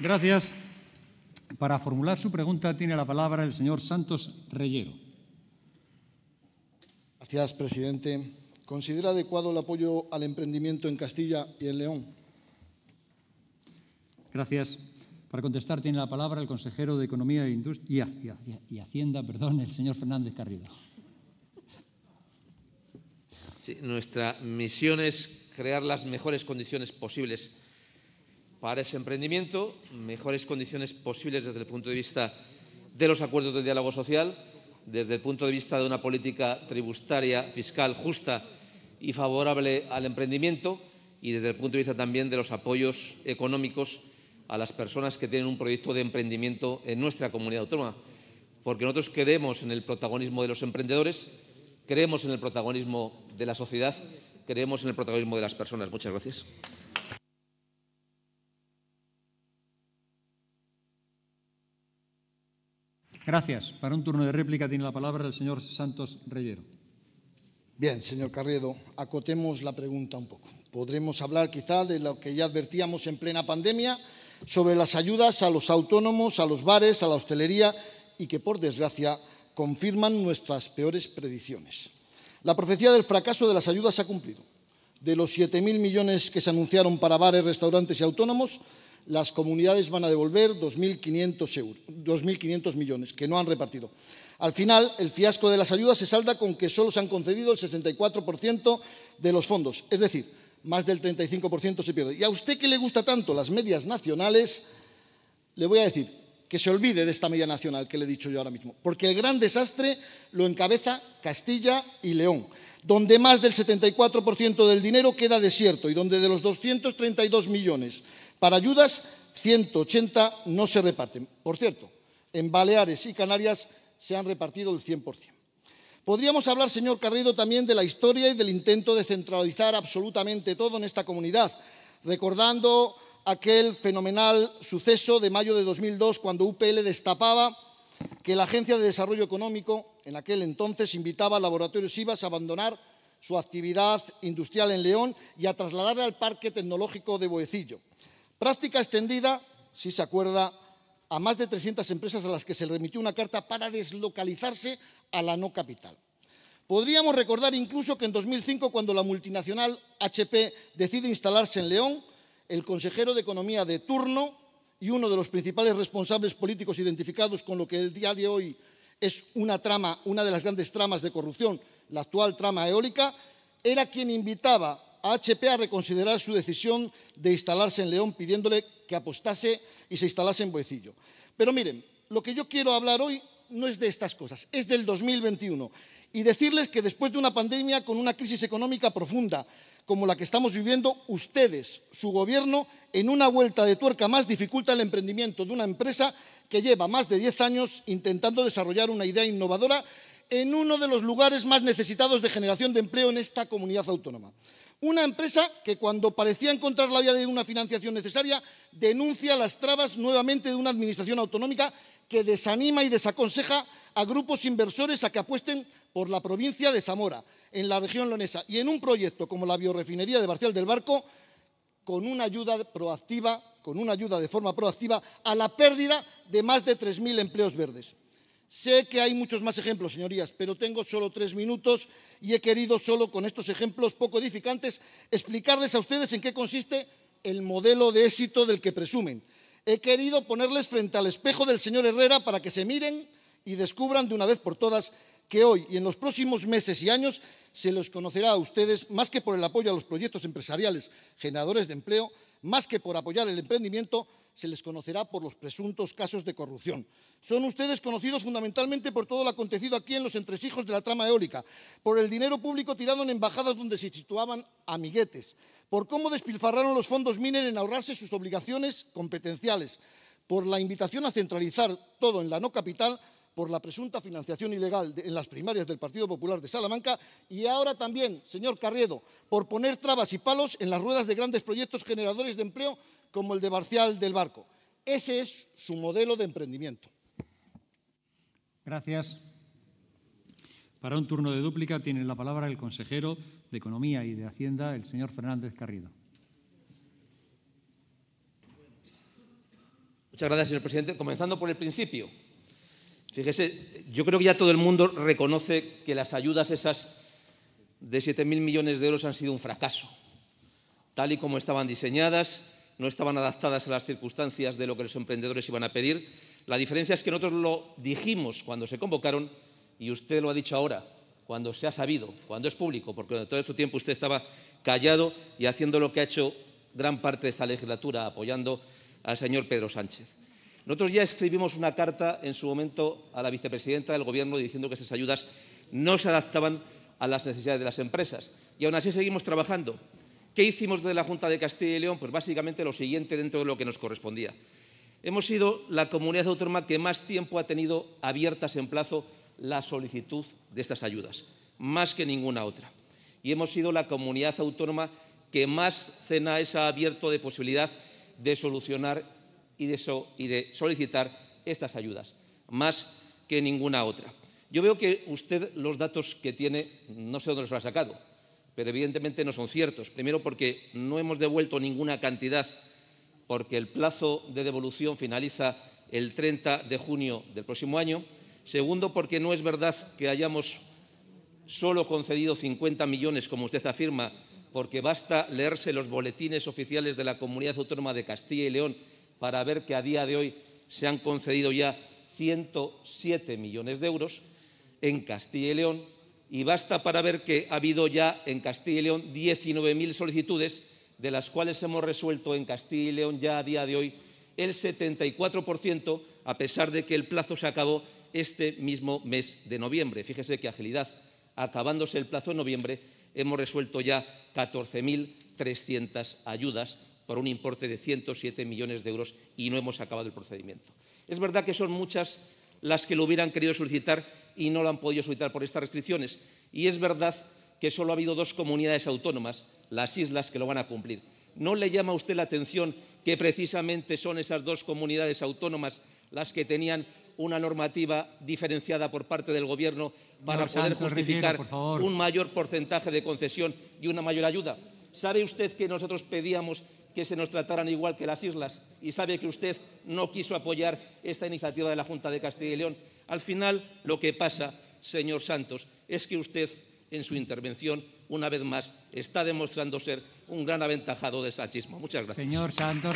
Gracias. Para formular su pregunta tiene la palabra el señor Santos Reyero. Gracias, presidente. ¿Considera adecuado el apoyo al emprendimiento en Castilla y en León? Gracias. Para contestar tiene la palabra el consejero de Economía e Industria y, Hacienda, perdón, el señor Fernández Carrido. nuestra misión es crear las mejores condiciones posibles para ese emprendimiento, mejores condiciones posibles desde el punto de vista de los acuerdos de diálogo social, desde el punto de vista de una política tributaria, fiscal justa y favorable al emprendimiento y desde el punto de vista también de los apoyos económicos a las personas que tienen un proyecto de emprendimiento en nuestra comunidad autónoma. Porque nosotros creemos en el protagonismo de los emprendedores, creemos en el protagonismo de la sociedad, creemos en el protagonismo de las personas. Muchas gracias. Gracias. Para un turno de réplica tiene la palabra el señor Santos Reyero. Bien, señor Carredo, acotemos la pregunta un poco. Podremos hablar quizá de lo que ya advertíamos en plena pandemia sobre las ayudas a los autónomos, a los bares, a la hostelería y que, por desgracia, confirman nuestras peores predicciones. La profecía del fracaso de las ayudas se ha cumplido. De los 7.000 millones que se anunciaron para bares, restaurantes y autónomos, las comunidades van a devolver 2.500 millones que no han repartido. Al final, el fiasco de las ayudas se salda con que solo se han concedido el 64% de los fondos, es decir, más del 35% se pierde. Y a usted que le gusta tanto las medias nacionales, le voy a decir que se olvide de esta media nacional que le he dicho yo ahora mismo, porque el gran desastre lo encabeza Castilla y León, donde más del 74% del dinero queda desierto y donde de los 232 millones para ayudas, 180 no se reparten. Por cierto, en Baleares y Canarias se han repartido el 100%. Podríamos hablar, señor Carrido, también de la historia y del intento de centralizar absolutamente todo en esta comunidad, recordando aquel fenomenal suceso de mayo de 2002 cuando UPL destapaba que la Agencia de Desarrollo Económico en aquel entonces invitaba a Laboratorios IVAS a abandonar su actividad industrial en León y a trasladarla al Parque Tecnológico de Boecillo. Práctica extendida, si se acuerda, a más de 300 empresas a las que se le remitió una carta para deslocalizarse a la no capital. Podríamos recordar incluso que en 2005, cuando la multinacional HP decide instalarse en León, el consejero de Economía de turno y uno de los principales responsables políticos identificados con lo que el día de hoy es una trama, una de las grandes tramas de corrupción, la actual trama eólica, era quien invitaba a HP a reconsiderar su decisión de instalarse en León, pidiéndole que apostase y se instalase en Boecillo. Pero miren, lo que yo quiero hablar hoy no es de estas cosas, es del 2021. Y decirles que después de una pandemia con una crisis económica profunda como la que estamos viviendo, ustedes, su gobierno, en una vuelta de tuerca más dificulta el emprendimiento de una empresa que lleva más de 10 años intentando desarrollar una idea innovadora en uno de los lugares más necesitados de generación de empleo en esta comunidad autónoma. Una empresa que cuando parecía encontrar la vía de una financiación necesaria, denuncia las trabas nuevamente de una administración autonómica que desanima y desaconseja a grupos inversores a que apuesten por la provincia de Zamora, en la región lonesa, y en un proyecto como la biorefinería de Barcial del Barco, con una ayuda proactiva, con una ayuda de forma proactiva a la pérdida de más de 3.000 empleos verdes. Sé que hay muchos más ejemplos, señorías, pero tengo solo tres minutos y he querido solo con estos ejemplos poco edificantes explicarles a ustedes en qué consiste el modelo de éxito del que presumen. He querido ponerles frente al espejo del señor Herrera para que se miren y descubran de una vez por todas que hoy y en los próximos meses y años se los conocerá a ustedes más que por el apoyo a los proyectos empresariales generadores de empleo, más que por apoyar el emprendimiento, se les conocerá por los presuntos casos de corrupción. Son ustedes conocidos fundamentalmente por todo lo acontecido aquí en los entresijos de la trama eólica, por el dinero público tirado en embajadas donde se situaban amiguetes, por cómo despilfarraron los fondos Miner en ahorrarse sus obligaciones competenciales, por la invitación a centralizar todo en la no capital por la presunta financiación ilegal en las primarias del Partido Popular de Salamanca y ahora también, señor Carriedo, por poner trabas y palos en las ruedas de grandes proyectos generadores de empleo como el de Barcial del Barco. Ese es su modelo de emprendimiento. Gracias. Para un turno de dúplica tiene la palabra el consejero de Economía y de Hacienda, el señor Fernández Carrido. Muchas gracias, señor presidente. Comenzando por el principio, Fíjese, yo creo que ya todo el mundo reconoce que las ayudas esas de 7.000 millones de euros han sido un fracaso. Tal y como estaban diseñadas, no estaban adaptadas a las circunstancias de lo que los emprendedores iban a pedir. La diferencia es que nosotros lo dijimos cuando se convocaron y usted lo ha dicho ahora, cuando se ha sabido, cuando es público, porque durante todo este tiempo usted estaba callado y haciendo lo que ha hecho gran parte de esta legislatura, apoyando al señor Pedro Sánchez. Nosotros ya escribimos una carta en su momento a la vicepresidenta del Gobierno diciendo que esas ayudas no se adaptaban a las necesidades de las empresas. Y aún así seguimos trabajando. ¿Qué hicimos desde la Junta de Castilla y León? Pues básicamente lo siguiente dentro de lo que nos correspondía. Hemos sido la comunidad autónoma que más tiempo ha tenido abiertas en plazo la solicitud de estas ayudas, más que ninguna otra. Y hemos sido la comunidad autónoma que más CENAES ha abierto de posibilidad de solucionar y de, solicitar estas ayudas, más que ninguna otra. Yo veo que usted los datos que tiene, no sé dónde los ha sacado, pero evidentemente no son ciertos. Primero porque no hemos devuelto ninguna cantidad, porque el plazo de devolución finaliza el 30 de junio del próximo año. Segundo, porque no es verdad que hayamos solo concedido 50 millones, como usted afirma, porque basta leerse los boletines oficiales de la Comunidad Autónoma de Castilla y León para ver que a día de hoy se han concedido ya 107 millones de euros en Castilla y León y basta para ver que ha habido ya en Castilla y León 19.000 solicitudes, de las cuales hemos resuelto en Castilla y León ya a día de hoy el 74%, a pesar de que el plazo se acabó este mismo mes de noviembre. Fíjese qué agilidad. Acabándose el plazo en noviembre, hemos resuelto ya 14.300 ayudas por un importe de 107 millones de euros y no hemos acabado el procedimiento. Es verdad que son muchas las que lo hubieran querido solicitar y no lo han podido solicitar por estas restricciones. Y es verdad que solo ha habido dos comunidades autónomas, las islas, que lo van a cumplir. ¿No le llama a usted la atención que precisamente son esas dos comunidades autónomas las que tenían una normativa diferenciada por parte del Gobierno para poder justificar un mayor porcentaje de concesión y una mayor ayuda? ¿Sabe usted que nosotros pedíamos que se nos trataran igual que las islas y sabe que usted no quiso apoyar esta iniciativa de la Junta de Castilla y León. Al final, lo que pasa, señor Santos, es que usted, en su intervención, una vez más, está demostrando ser un gran aventajado de salchismo. Muchas gracias. Señor Santos